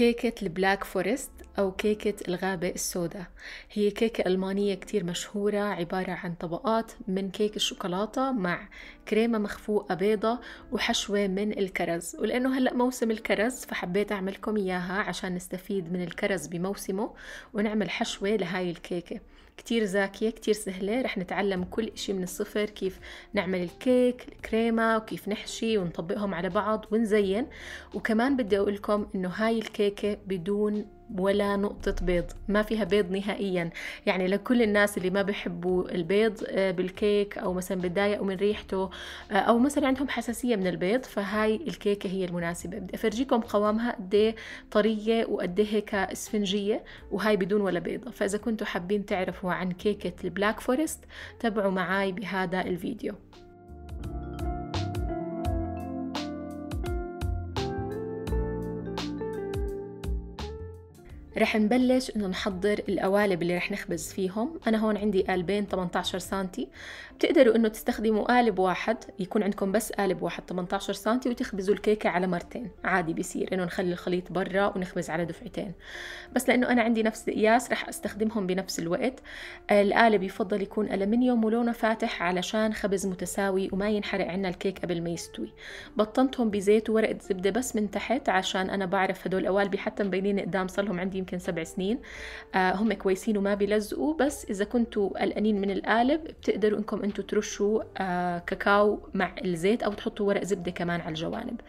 كيكة البلاك فورست أو كيكة الغابة السوداء هي كيكة ألمانية كتير مشهورة عبارة عن طبقات من كيك الشوكولاتة مع كريمة مخفوقة بيضة وحشوة من الكرز ولأنه هلأ موسم الكرز فحبيت أعملكم إياها عشان نستفيد من الكرز بموسمه ونعمل حشوة لهاي الكيكة كتير زاكية كتير سهلة رح نتعلم كل إشي من الصفر كيف نعمل الكيك الكريمة وكيف نحشي ونطبقهم على بعض ونزين وكمان بدي أقولكم إنه هاي الكيكة بدون ولا نقطة بيض ما فيها بيض نهائيا يعني لكل الناس اللي ما بيحبوا البيض آه، بالكيك أو مثلا بتضايقوا من ريحته آه، أو مثلا عندهم حساسية من البيض فهاي الكيكة هي المناسبة بدي أفرجيكم قوامها قد إيه طرية وقد إيه هيك اسفنجية وهاي بدون ولا بيضة فإذا كنتوا حابين تعرفوا عن كيكة البلاك فورست تابعوا معاي بهذا الفيديو رح نبلش انه نحضر القوالب اللي رح نخبز فيهم انا هون عندي قالبين 18 سنتي بتقدروا انه تستخدموا قالب واحد يكون عندكم بس قالب واحد 18 سنتي وتخبزوا الكيكة على مرتين عادي بيصير انه نخلي الخليط برا ونخبز على دفعتين بس لانه انا عندي نفس القياس رح استخدمهم بنفس الوقت القالب يفضل يكون ألمنيوم ولونه فاتح علشان خبز متساوي وما ينحرق عنا الكيك قبل ما يستوي بطنتهم بزيت وورقة زبدة بس من تحت عشان انا بعرف هدول قوالبي حتى مبينين قدام صار لهم عندي يمكن سبع سنين آه، هم كويسين وما بيلزقوا بس إذا كنتوا قلقانين من القالب بتقدروا إنكم أنتوا ترشوا آه، كاكاو مع الزيت أو تحطوا ورق زبدة كمان على الجوانب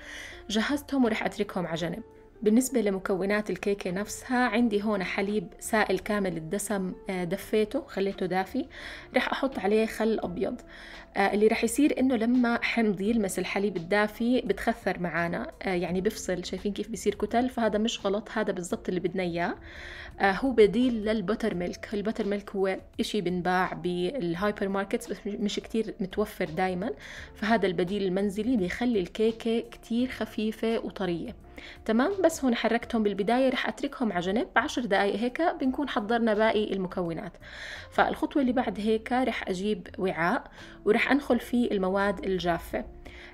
جهزتهم ورح أتركهم على جنب بالنسبة لمكونات الكيكة نفسها عندي هون حليب سائل كامل الدسم آه، دفيته خليته دافي رح أحط عليه خل أبيض آه، اللي رح يصير إنه لما حمض يلمس الحليب الدافي بتخثر معانا آه، يعني بفصل شايفين كيف بصير كتل فهذا مش غلط هذا بالضبط اللي بدنا إياه هو بديل للبتر ميلك البتر ميلك هو إشي بنباع بالهايبر ماركتس بس مش كتير متوفر دايما فهذا البديل المنزلي بيخلي الكيكة كتير خفيفة وطرية تمام بس هون حركتهم بالبداية رح أتركهم على جنب 10 دقايق هيك بنكون حضرنا باقي المكونات فالخطوة اللي بعد هيك رح أجيب وعاء ورح أنخل فيه المواد الجافة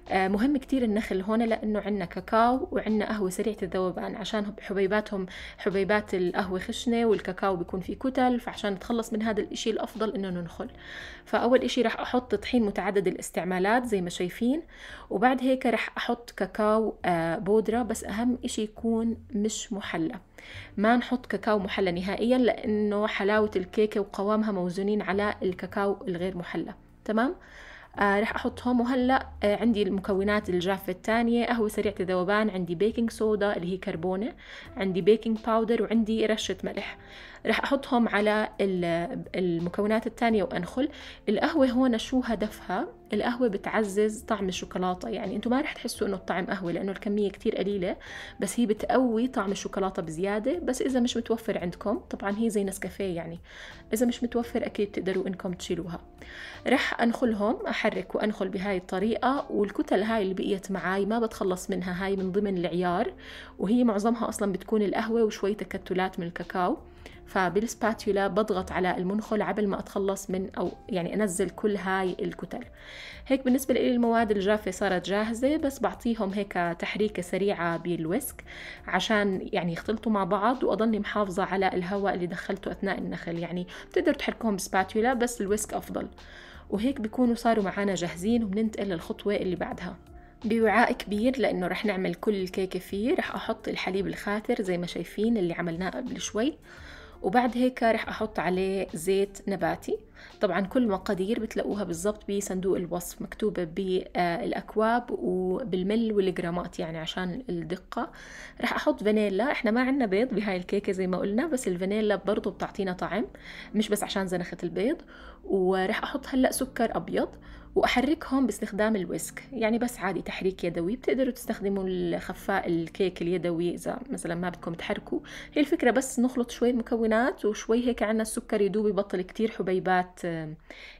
آه، مهم كتير النخل هون لأنه عنا كاكاو وعنا قهوة سريعة الذوبان عشان حبيباتهم حبيبات القهوة خشنة والكاكاو بيكون فيه كتل فعشان نتخلص من هذا الإشي الأفضل إنه ننخل فأول إشي رح أحط طحين متعدد الاستعمالات زي ما شايفين وبعد هيك رح أحط كاكاو آه، بودرة بس أهم إشي يكون مش محلى ما نحط كاكاو محلى نهائيا لأنه حلاوة الكيكة وقوامها موزونين على الكاكاو الغير محلى تمام آه رح احطهم وهلا آه عندي المكونات الجافه الثانيه قهوه سريعه الذوبان عندي بيكنج صودا اللي هي كربونه عندي بيكنج باودر وعندي رشه ملح راح أحطهم على المكونات الثانية وأنخل القهوة هون شو هدفها القهوة بتعزز طعم الشوكولاتة يعني انتم ما راح تحسوا انه الطعم قهوة لانه الكمية كتير قليلة بس هي بتقوي طعم الشوكولاتة بزيادة بس اذا مش متوفر عندكم طبعا هي زي نسكافيه يعني اذا مش متوفر اكيد بتقدروا انكم تشيلوها راح انخلهم احرك وانخل بهاي الطريقة والكتل هاي اللي بقيت معاي ما بتخلص منها هاي من ضمن العيار وهي معظمها اصلا بتكون القهوة وشوي تكتلات من الكاكاو فبالسباتيولا بضغط على المنخل عبل ما أتخلص من أو يعني أنزل كل هاي الكتل هيك بالنسبة لي المواد الجافة صارت جاهزة بس بعطيهم هيك تحريكة سريعة بالويسك عشان يعني يختلطوا مع بعض وأضلني محافظة على الهواء اللي دخلته أثناء النخل يعني بتقدر تحركهم بسباتيولا بس الويسك أفضل وهيك بيكونوا صاروا معانا جاهزين وبننتقل للخطوة اللي بعدها بوعاء كبير لأنه رح نعمل كل الكيكة فيه رح أحط الحليب الخاتر زي ما شايفين اللي عملناه قبل شوي وبعد هيك رح أحط عليه زيت نباتي طبعا كل المقادير بتلاقوها بالضبط بصندوق الوصف مكتوبة بالأكواب وبالمل والجرامات يعني عشان الدقة رح أحط فانيلا احنا ما عندنا بيض بهاي الكيكة زي ما قلنا بس الفانيلا برضو بتعطينا طعم مش بس عشان زنخة البيض ورح أحط هلأ سكر أبيض وأحركهم باستخدام الويسك يعني بس عادي تحريك يدوي بتقدروا تستخدموا الخفاء الكيك اليدوي إذا مثلا ما بدكم تحركوا هي الفكرة بس نخلط شوي المكونات وشوي هيك عنا السكر يدوب يبطل كتير حبيبات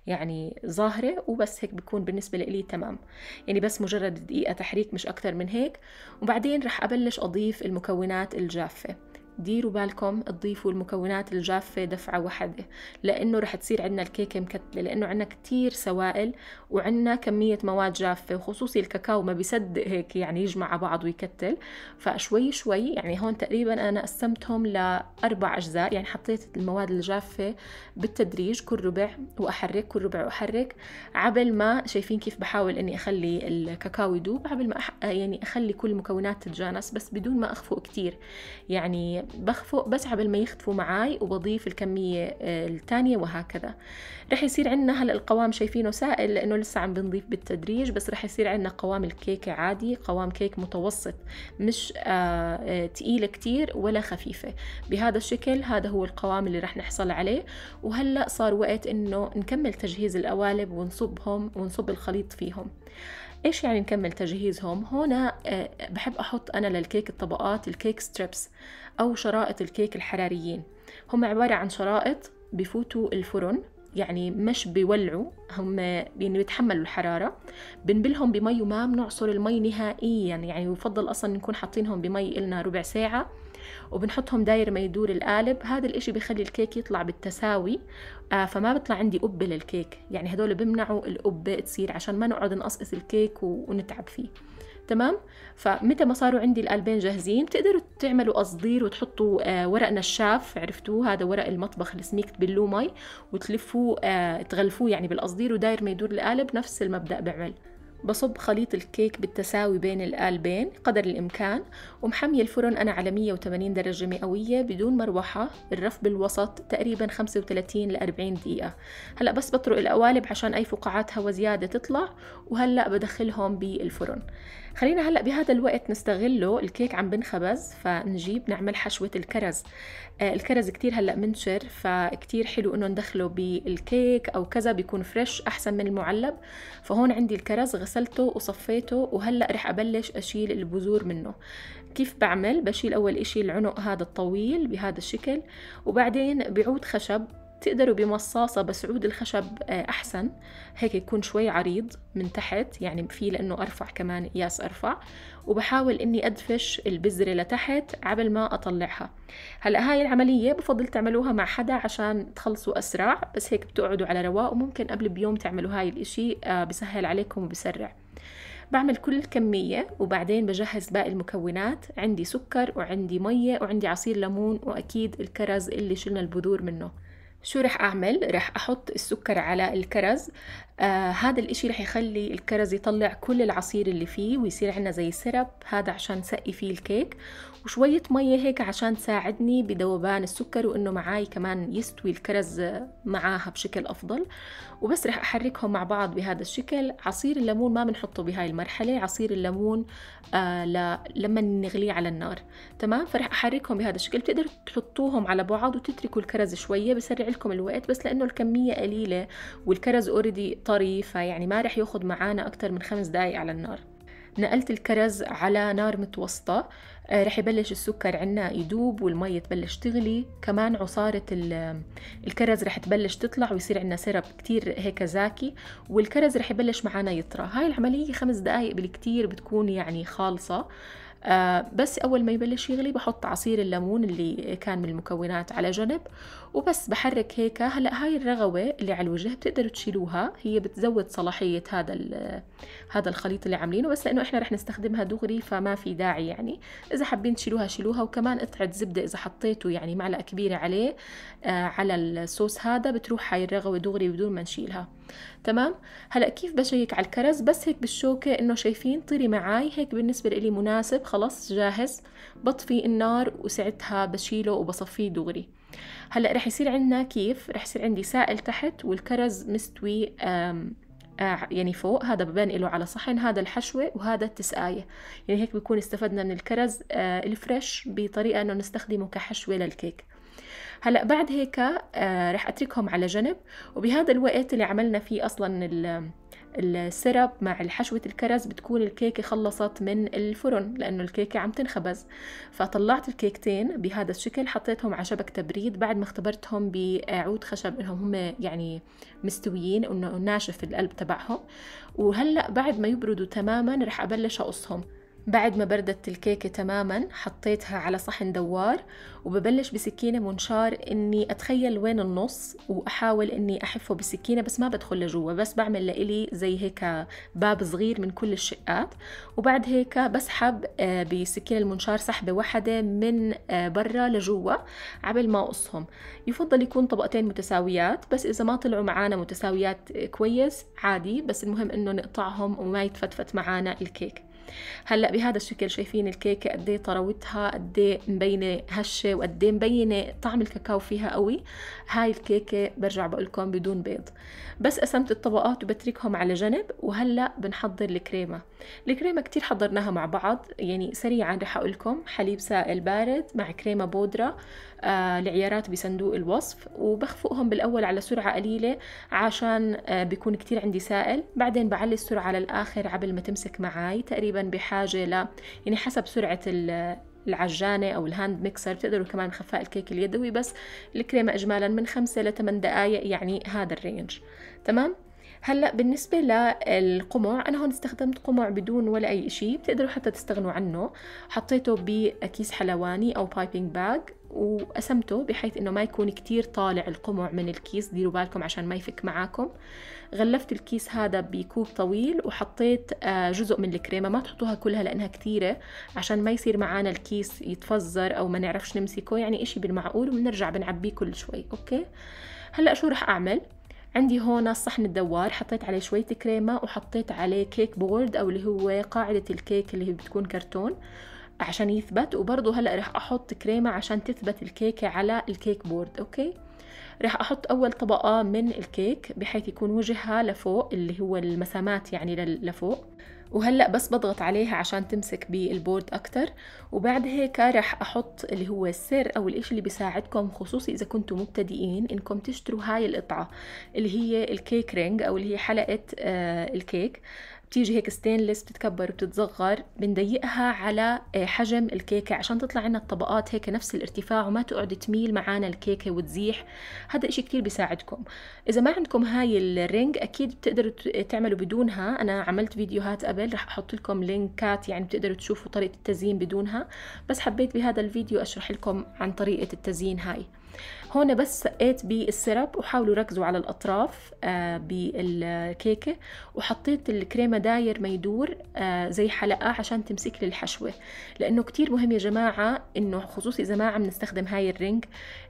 يعني ظاهرة وبس هيك بكون بالنسبة لي تمام يعني بس مجرد دقيقة تحريك مش اكثر من هيك وبعدين رح أبلش أضيف المكونات الجافة ديروا بالكم تضيفوا المكونات الجافة دفعة واحدة لأنه رح تصير عندنا الكيكة مكتلة لأنه عندنا كتير سوائل وعندنا كمية مواد جافة وخصوصي الكاكاو ما بيصدق هيك يعني يجمع على بعض ويكتل فشوي شوي يعني هون تقريبا أنا قسمتهم لأربع أجزاء يعني حطيت المواد الجافة بالتدريج كل ربع وأحرك كل ربع وأحرك عبل ما شايفين كيف بحاول إني أخلي الكاكاو يدوب عبل ما أح... يعني أخلي كل المكونات تتجانس بس بدون ما أخفق كتير يعني بخفق بسعى ما يخطفوا معاي وبضيف الكمية آه، الثانية وهكذا رح يصير عندنا هلا القوام شايفينه سائل لأنه لسه عم بنضيف بالتدريج بس رح يصير عندنا قوام الكيكة عادي قوام كيك متوسط مش آه، آه، تقيلة كتير ولا خفيفة بهذا الشكل هذا هو القوام اللي رح نحصل عليه وهلا صار وقت إنه نكمل تجهيز القوالب ونصبهم ونصب الخليط فيهم ايش يعني نكمل تجهيزهم هنا بحب احط انا للكيك الطبقات الكيك ستريبس أو شرائط الكيك الحراريين هم عبارة عن شرائط بفوتوا الفرن يعني مش بيولعوا هم يعني بيتحملوا الحرارة بنبلهم بمي وما بنعصر المي نهائيا يعني يفضل أصلا نكون حاطينهم بمي إلنا ربع ساعة وبنحطهم داير ما يدور القالب هذا الإشي بيخلي الكيك يطلع بالتساوي آه فما بطلع عندي قبة للكيك يعني هدول بمنعوا القبة تصير عشان ما نقعد نقصقص الكيك ونتعب فيه تمام فمتى ما صاروا عندي القلبين جاهزين بتقدروا تعملوا قصدير وتحطوا آه، ورق نشاف عرفتوه هذا ورق المطبخ اللي اسميه مي وتلفوه آه، تغلفوه يعني بالقصدير وداير ما يدور القالب نفس المبدأ بعمل بصب خليط الكيك بالتساوي بين القالبين قدر الإمكان ومحمية الفرن أنا على 180 درجة مئوية بدون مروحة الرف بالوسط تقريبا 35 ل 40 دقيقة هلأ بس بطرق القوالب عشان أي فقاعات هواء زيادة تطلع وهلأ بدخلهم بالفرن خلينا هلا بهذا الوقت نستغله الكيك عم بنخبز فنجيب نعمل حشوه الكرز آه، الكرز كتير هلا منشر فكتير حلو انه ندخله بالكيك او كذا بيكون فريش احسن من المعلب فهون عندي الكرز غسلته وصفيته وهلا رح ابلش اشيل البذور منه كيف بعمل بشيل اول اشي العنق هذا الطويل بهذا الشكل وبعدين بعود خشب تقدروا بمصاصة بس عود الخشب آه، أحسن هيك يكون شوي عريض من تحت يعني في لأنه أرفع كمان قياس أرفع وبحاول إني أدفش البذرة لتحت قبل ما أطلعها هلأ هاي العملية بفضل تعملوها مع حدا عشان تخلصوا أسرع بس هيك بتقعدوا على رواق وممكن قبل بيوم تعملوا هاي الإشي آه، بسهل عليكم وبسرع بعمل كل الكمية وبعدين بجهز باقي المكونات عندي سكر وعندي مية وعندي عصير ليمون وأكيد الكرز اللي شلنا البذور منه شو رح أعمل؟ رح أحط السكر على الكرز آه هذا الإشي رح يخلي الكرز يطلع كل العصير اللي فيه ويصير عنا زي سرب هذا عشان نسقي فيه الكيك وشوية مية هيك عشان تساعدني بدوبان السكر وإنه معاي كمان يستوي الكرز معاها بشكل أفضل وبس رح أحركهم مع بعض بهذا الشكل عصير الليمون ما بنحطه بهاي المرحلة عصير الليمون آه ل... لما نغليه على النار تمام فرح أحركهم بهذا الشكل بتقدروا تحطوهم على بعض وتتركوا الكرز شوية بسرع لكم الوقت بس لأنه الكمية قليلة والكرز اوريدي طري فيعني ما رح ياخذ معانا أكثر من خمس دقايق على النار نقلت الكرز على نار متوسطة آه، رح يبلش السكر عنا يدوب والمي تبلش تغلي كمان عصارة الكرز رح تبلش تطلع ويصير عنا سرب كتير هيك زاكي والكرز رح يبلش معنا يطرى هاي العملية خمس دقايق بالكتير بتكون يعني خالصة آه بس أول ما يبلش يغلي بحط عصير الليمون اللي كان من المكونات على جنب وبس بحرك هيك هلا هاي الرغوه اللي على الوجه بتقدروا تشيلوها هي بتزود صلاحيه هذا هذا الخليط اللي عاملينه بس لانه احنا رح نستخدمها دغري فما في داعي يعني اذا حابين تشيلوها شيلوها وكمان قطعه زبده اذا حطيتوا يعني معلقه كبيره عليه آه على الصوص هذا بتروح هاي الرغوه دغري بدون ما نشيلها تمام هلا كيف بشيك على الكرز بس هيك بالشوكه انه شايفين طري معاي هيك بالنسبه لي مناسب خلص جاهز بطفي النار وساعتها بشيله وبصفيه دغري هلا رح يصير عندنا كيف رح يصير عندي سائل تحت والكرز مستوي آم آه يعني فوق هذا ببين له على صحن هذا الحشوة وهذا التسقاية يعني هيك بكون استفدنا من الكرز آه الفريش بطريقة انه نستخدمه كحشوة للكيك هلا بعد هيك آه رح اتركهم على جنب وبهذا الوقت اللي عملنا فيه اصلا السرب مع حشوة الكرز بتكون الكيكة خلصت من الفرن لأنه الكيكة عم تنخبز فطلعت الكيكتين بهذا الشكل حطيتهم على شبك تبريد بعد ما اختبرتهم بعود خشب انهم هم يعني مستويين وناشف القلب تبعهم وهلأ بعد ما يبردوا تماما رح أبلش أقصهم بعد ما بردت الكيكة تماما حطيتها على صحن دوار وببلش بسكينة منشار إني أتخيل وين النص وأحاول إني أحفه بالسكينة بس ما بدخل لجوا بس بعمل لإلي زي هيك باب صغير من كل الشقات وبعد هيك بسحب آه، بسكينة المنشار سحبة واحدة من آه، برا لجوا عبل ما أقصهم يفضل يكون طبقتين متساويات بس إذا ما طلعوا معانا متساويات كويس عادي بس المهم إنه نقطعهم وما يتفتفت معانا الكيك هلا بهذا الشكل شايفين الكيكه قد ايه طراوتها قد ايه مبينه هشه وقد ايه مبينه طعم الكاكاو فيها قوي هاي الكيكه برجع بقول لكم بدون بيض بس قسمت الطبقات وبتركهم على جنب وهلا بنحضر الكريمه الكريمه كتير حضرناها مع بعض يعني سريعا رح اقول لكم حليب سائل بارد مع كريمه بودره آه العيارات بصندوق الوصف وبخفقهم بالاول على سرعه قليله عشان آه بيكون كتير عندي سائل بعدين بعلي السرعه للاخر قبل ما تمسك معي تقريبا تقريبا بحاجة ل يعني حسب سرعة العجانة أو الهاند ميكسر بتقدروا كمان بخفاء الكيك اليدوي بس الكريمة إجمالا من خمسة لثمان دقايق يعني هذا الرينج تمام هلا بالنسبة للقمع أنا هون استخدمت قمع بدون ولا أي شيء بتقدروا حتى تستغنوا عنه حطيته بكيس حلواني أو بايبنج باج وقسمته بحيث انه ما يكون كتير طالع القمع من الكيس ديروا بالكم عشان ما يفك معاكم غلفت الكيس هذا بكوب طويل وحطيت آه، جزء من الكريمة ما تحطوها كلها لأنها كتيرة عشان ما يصير معانا الكيس يتفزر أو ما نعرفش نمسكه يعني إشي بالمعقول وبنرجع بنعبيه كل شوي أوكي هلأ شو رح أعمل عندي هون الصحن الدوار حطيت عليه شوية كريمة وحطيت عليه كيك بورد أو اللي هو قاعدة الكيك اللي بتكون كرتون عشان يثبت وبرضه هلا رح احط كريمه عشان تثبت الكيكه على الكيك بورد اوكي رح احط اول طبقه من الكيك بحيث يكون وجهها لفوق اللي هو المسامات يعني لفوق وهلا بس بضغط عليها عشان تمسك بالبورد اكتر وبعد هيك رح احط اللي هو السر او الاشي اللي بيساعدكم خصوصي اذا كنتم مبتدئين انكم تشتروا هاي القطعه اللي هي الكيك رينج او اللي هي حلقه آه الكيك بتيجي هيك ستينلس بتتكبر وبتتصغر بنضيقها على آه، حجم الكيكة عشان تطلع عنا الطبقات هيك نفس الارتفاع وما تقعد تميل معانا الكيكة وتزيح هذا إشي كتير بيساعدكم إذا ما عندكم هاي الرينج أكيد بتقدروا تعملوا بدونها أنا عملت فيديوهات قبل رح أحط لكم لينكات يعني بتقدروا تشوفوا طريقة التزيين بدونها بس حبيت بهذا الفيديو أشرح لكم عن طريقة التزيين هاي هون بس سقيت بالسيرب وحاولوا ركزوا على الأطراف آه، بالكيكة وحطيت الكريمة داير ما يدور آه، زي حلقة عشان تمسك لي الحشوة لأنه كتير مهم يا جماعة إنه خصوصي إذا ما عم نستخدم هاي الرنج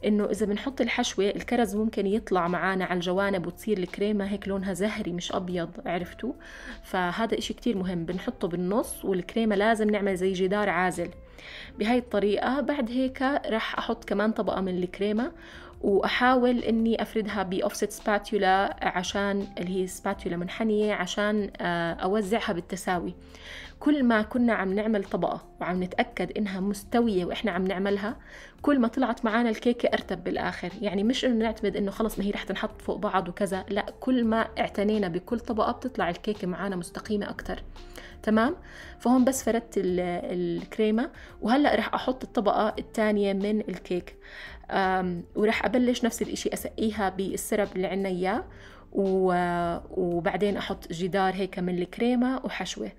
إنه إذا بنحط الحشوة الكرز ممكن يطلع معانا على الجوانب وتصير الكريمة هيك لونها زهري مش أبيض عرفتوا فهذا إشي كتير مهم بنحطه بالنص والكريمة لازم نعمل زي جدار عازل بهاي الطريقة بعد هيك رح أحط كمان طبقة من الكريمة واحاول اني افردها باوفست سباتيولا عشان اللي هي سباتيولا منحنيه عشان آه، اوزعها بالتساوي كل ما كنا عم نعمل طبقة وعم نتأكد إنها مستوية وإحنا عم نعملها كل ما طلعت معانا الكيكة أرتب بالآخر يعني مش إنه نعتمد إنه خلص ما هي رح تنحط فوق بعض وكذا لا كل ما اعتنينا بكل طبقة بتطلع الكيكة معانا مستقيمة أكتر تمام فهون بس فردت الكريمة وهلأ رح أحط الطبقة الثانية من الكيك ورح أبلش نفس الإشي أسقيها بالسرب اللي عنا إياه وبعدين أحط جدار هيك من الكريمة وحشوة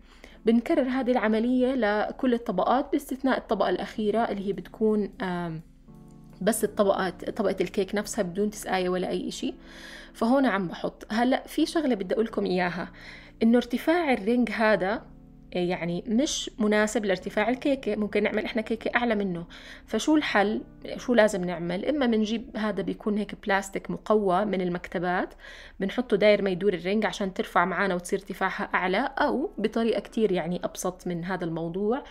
بنكرر هذه العملية لكل الطبقات باستثناء الطبقة الأخيرة اللي هي بتكون بس الطبقات طبقة الكيك نفسها بدون تسقاية ولا أي شيء فهون عم بحط هلأ في شغلة بدي أقولكم إياها إنه ارتفاع الرنج هذا آه، يعني مش مناسب لارتفاع الكيكة ممكن نعمل احنا كيكة اعلى منه فشو الحل شو لازم نعمل اما بنجيب هذا بيكون هيك بلاستيك مقوى من المكتبات بنحطه داير ما يدور الرنج عشان ترفع معنا وتصير ارتفاعها اعلى او بطريقة كتير يعني ابسط من هذا الموضوع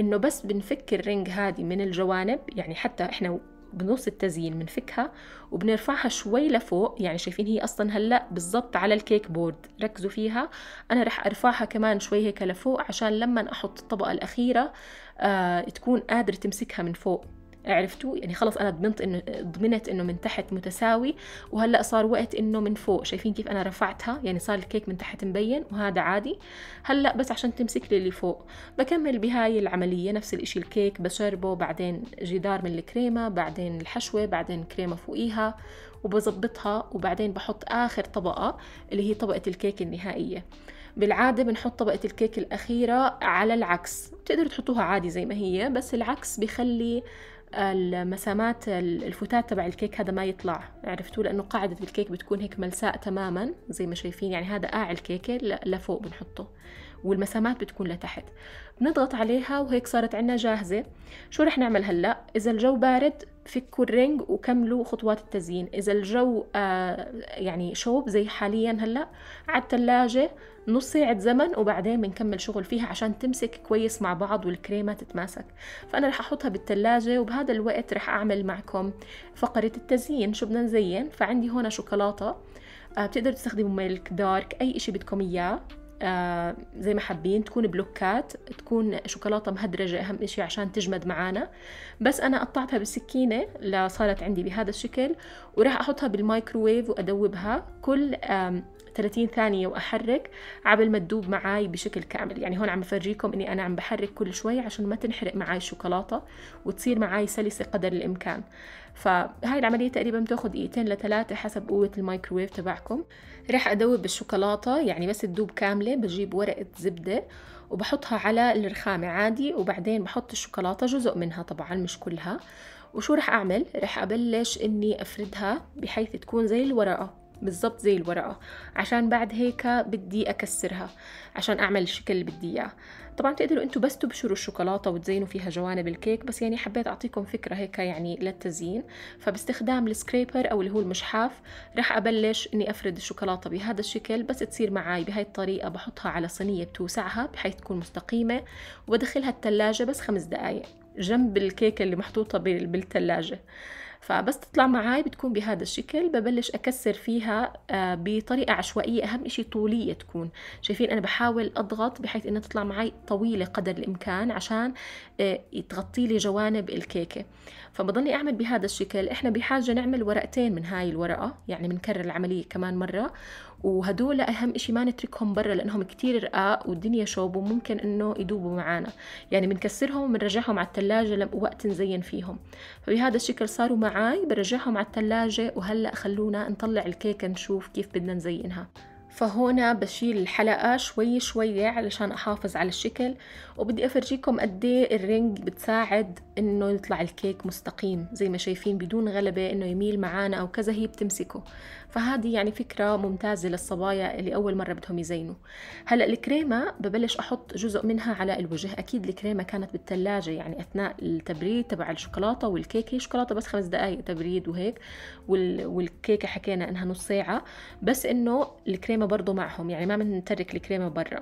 انه بس بنفك الرنج هذه من الجوانب يعني حتى احنا بنص التزيين بنفكها وبنرفعها شوي لفوق يعني شايفين هي اصلا هلا بالضبط على الكيك بورد ركزوا فيها انا رح ارفعها كمان شوي هيك لفوق عشان لما احط الطبقه الاخيره آه تكون قادره تمسكها من فوق عرفتوا يعني خلص انا ضمنت انه ضمنت انه من تحت متساوي وهلا صار وقت انه من فوق شايفين كيف انا رفعتها يعني صار الكيك من تحت مبين وهذا عادي هلا بس عشان تمسك لي اللي فوق بكمل بهاي العمليه نفس الاشي الكيك بشربه بعدين جدار من الكريمه بعدين الحشوه بعدين كريمه فوقيها وبظبطها وبعدين بحط آخر طبقة اللي هي طبقة الكيك النهائية بالعادة بنحط طبقة الكيك الأخيرة على العكس بتقدروا تحطوها عادي زي ما هي بس العكس بخلي المسامات الفتات تبع الكيك هذا ما يطلع عرفتوا لانه قاعدة الكيك بتكون هيك ملساء تماما زي ما شايفين يعني هذا قاع الكيكة لفوق بنحطه والمسامات بتكون لتحت بنضغط عليها وهيك صارت عنا جاهزة شو رح نعمل هلأ إذا الجو بارد فكوا الرنج وكملوا خطوات التزيين اذا الجو آه يعني شوب زي حاليا هلا على الثلاجه نص ساعة زمن وبعدين بنكمل شغل فيها عشان تمسك كويس مع بعض والكريمة تتماسك فأنا رح أحطها بالثلاجة وبهذا الوقت رح أعمل معكم فقرة التزيين شو بدنا نزين فعندي هون شوكولاتة آه، بتقدروا تستخدموا ميلك دارك أي إشي بدكم إياه آه زي ما حابين تكون بلوكات تكون شوكولاتة مهدرجة أهم إشي عشان تجمد معانا بس أنا قطعتها بالسكينة لصارت عندي بهذا الشكل وراح أحطها بالمايكروويف وأدوبها كل 30 ثانية وأحرك عبل ما تدوب معاي بشكل كامل يعني هون عم بفرجيكم إني أنا عم بحرك كل شوي عشان ما تنحرق معاي الشوكولاتة وتصير معاي سلسة قدر الإمكان فهاي العملية تقريبا بتاخد دقيقتين لثلاثة حسب قوة الميكروويف تبعكم رح أدوب الشوكولاتة يعني بس تدوب كاملة بجيب ورقة زبدة وبحطها على الرخامة عادي وبعدين بحط الشوكولاتة جزء منها طبعا مش كلها وشو رح أعمل؟ رح أبلش إني أفردها بحيث تكون زي الورقة بالضبط زي الورقة عشان بعد هيك بدي أكسرها عشان أعمل الشكل اللي بدي إياه طبعا تقدروا انتم بس تبشروا الشوكولاته وتزينوا فيها جوانب الكيك بس يعني حبيت اعطيكم فكره هيك يعني للتزيين فباستخدام السكريبر او اللي هو المشحاف راح ابلش اني افرد الشوكولاته بهذا الشكل بس تصير معي بهاي الطريقه بحطها على صينيه بتوسعها بحيث تكون مستقيمه وبدخلها الثلاجه بس خمس دقائق جنب الكيكه اللي محطوطه بالثلاجه فبس تطلع معاي بتكون بهذا الشكل ببلش أكسر فيها آه، بطريقة عشوائية أهم إشي طولية تكون شايفين أنا بحاول أضغط بحيث إنها تطلع معي طويلة قدر الإمكان عشان آه، تغطي لي جوانب الكيكة فبضلني أعمل بهذا الشكل إحنا بحاجة نعمل ورقتين من هاي الورقة يعني بنكرر العملية كمان مرة وهدول أهم إشي ما نتركهم برا لأنهم كتير رقاق والدنيا شوب وممكن إنه يدوبوا معانا يعني بنكسرهم وبنرجعهم على الثلاجة وقت نزين فيهم فبهذا الشكل صاروا معاي برجعهم على الثلاجة وهلأ خلونا نطلع الكيكة نشوف كيف بدنا نزينها فهنا بشيل الحلقة شوي شوي علشان أحافظ على الشكل وبدي أفرجيكم قدي إيه الرينج الرنج بتساعد إنه يطلع الكيك مستقيم زي ما شايفين بدون غلبة إنه يميل معانا أو كذا هي بتمسكه فهذه يعني فكرة ممتازة للصبايا اللي أول مرة بدهم يزينوا هلأ الكريمة ببلش أحط جزء منها على الوجه أكيد الكريمة كانت بالثلاجة يعني أثناء التبريد تبع الشوكولاتة والكيكة الشوكولاتة بس خمس دقايق تبريد وهيك والكيكة حكينا إنها نص ساعة بس إنه الكريمة برضه معهم يعني ما بنترك الكريمة برا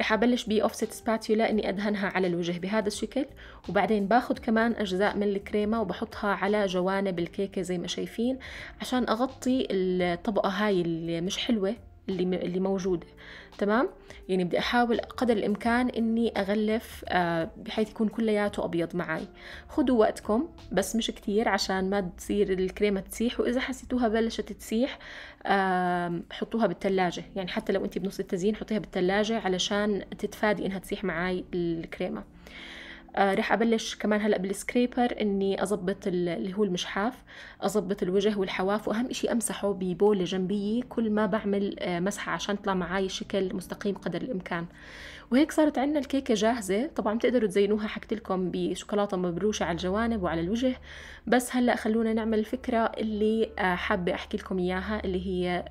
رح أبلش بأوفست سباتيولا إني أدهنها على الوجه بهذا الشكل وبعدين باخذ كمان أجزاء من الكريمة وبحطها على جوانب الكيكة زي ما شايفين عشان أغطي ال الطبقة هاي اللي مش حلوة اللي اللي موجودة تمام يعني بدي أحاول قدر الإمكان إني أغلف آه، بحيث يكون كلياته أبيض معي خدوا وقتكم بس مش كتير عشان ما تصير الكريمة تسيح وإذا حسيتوها بلشت تسيح حطوها بالثلاجة يعني حتى لو أنت بنص التزيين حطيها بالثلاجة علشان تتفادي إنها تسيح معي الكريمة آه، رح ابلش كمان هلا بالسكريبر اني اظبط اللي هو المشحاف اظبط الوجه والحواف واهم شيء امسحه ببوله جنبيه كل ما بعمل آه، مسحه عشان يطلع معي شكل مستقيم قدر الامكان وهيك صارت عندنا الكيكه جاهزه طبعا بتقدروا تزينوها حكيت لكم بشوكولاته مبروشه على الجوانب وعلى الوجه بس هلا خلونا نعمل الفكره اللي آه، حابه احكي لكم اياها اللي هي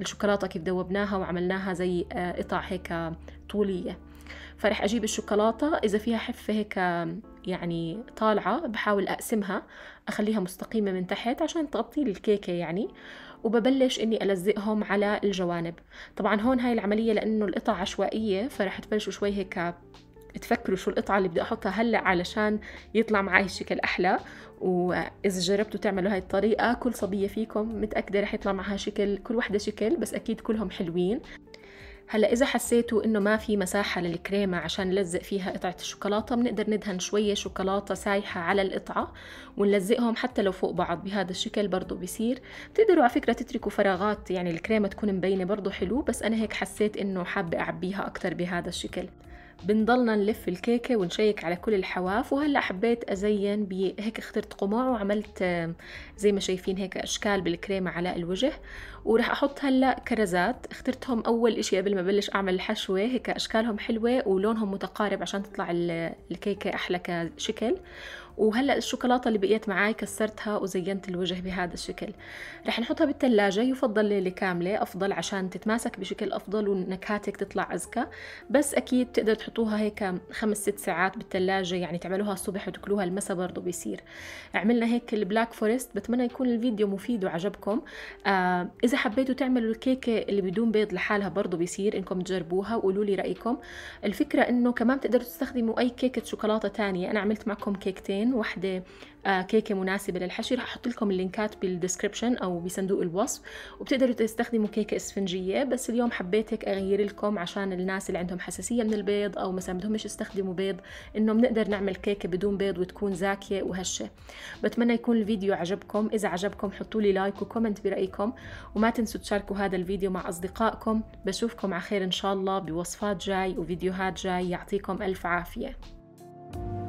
الشوكولاته كيف دوبناها وعملناها زي قطع هيك طوليه فرح أجيب الشوكولاتة إذا فيها حفة هيك يعني طالعة بحاول أقسمها أخليها مستقيمة من تحت عشان تغطي الكيكة يعني وببلش إني ألزقهم على الجوانب طبعا هون هاي العملية لأنه القطع عشوائية فرح تبلشوا شوي هيك تفكروا شو القطعة اللي بدي أحطها هلأ علشان يطلع معي الشكل أحلى وإذا جربتوا تعملوا هاي الطريقة كل صبية فيكم متأكدة رح يطلع معها شكل كل وحدة شكل بس أكيد كلهم حلوين هلا اذا حسيتوا انه ما في مساحه للكريمه عشان نلزق فيها قطعه الشوكولاته بنقدر ندهن شويه شوكولاته سايحه على القطعه ونلزقهم حتى لو فوق بعض بهذا الشكل برضه بيصير بتقدروا على فكره تتركوا فراغات يعني الكريمه تكون مبينه برضه حلو بس انا هيك حسيت انه حابه اعبيها اكتر بهذا الشكل بنضلنا نلف الكيكة ونشيك على كل الحواف وهلأ حبيت أزين بهيك اخترت قماع وعملت آه، زي ما شايفين هيك أشكال بالكريمة على الوجه ورح أحط هلأ كرزات اخترتهم أول إشي قبل ما بلش أعمل الحشوة هيك أشكالهم حلوة ولونهم متقارب عشان تطلع الكيكة أحلى كشكل وهلا الشوكولاته اللي بقيت معي كسرتها وزينت الوجه بهذا الشكل رح نحطها بالثلاجه يفضل ليله كامله افضل عشان تتماسك بشكل افضل ونكهاتك تطلع ازكى بس اكيد تقدر تحطوها هيك خمس ست ساعات بالثلاجه يعني تعملوها الصبح وتاكلوها المساء برضه بيصير عملنا هيك البلاك فورست بتمنى يكون الفيديو مفيد وعجبكم آه اذا حبيتوا تعملوا الكيكه اللي بدون بيض لحالها برضه بيصير انكم تجربوها وقولوا لي رايكم الفكره انه كمان بتقدروا تستخدموا اي كيكه شوكولاته ثانيه انا عملت معكم كيكتين كيكتين واحدة آه، كيكة مناسبة للحشي رح أحط لكم اللينكات بالدسكريبشن أو بصندوق الوصف وبتقدروا تستخدموا كيكة اسفنجية بس اليوم حبيت هيك أغير لكم عشان الناس اللي عندهم حساسية من البيض أو مثلا مش يستخدموا بيض إنه بنقدر نعمل كيكة بدون بيض وتكون زاكية وهشة بتمنى يكون الفيديو عجبكم إذا عجبكم حطوا لي لايك وكومنت برأيكم وما تنسوا تشاركوا هذا الفيديو مع أصدقائكم بشوفكم على خير إن شاء الله بوصفات جاي وفيديوهات جاي يعطيكم ألف عافية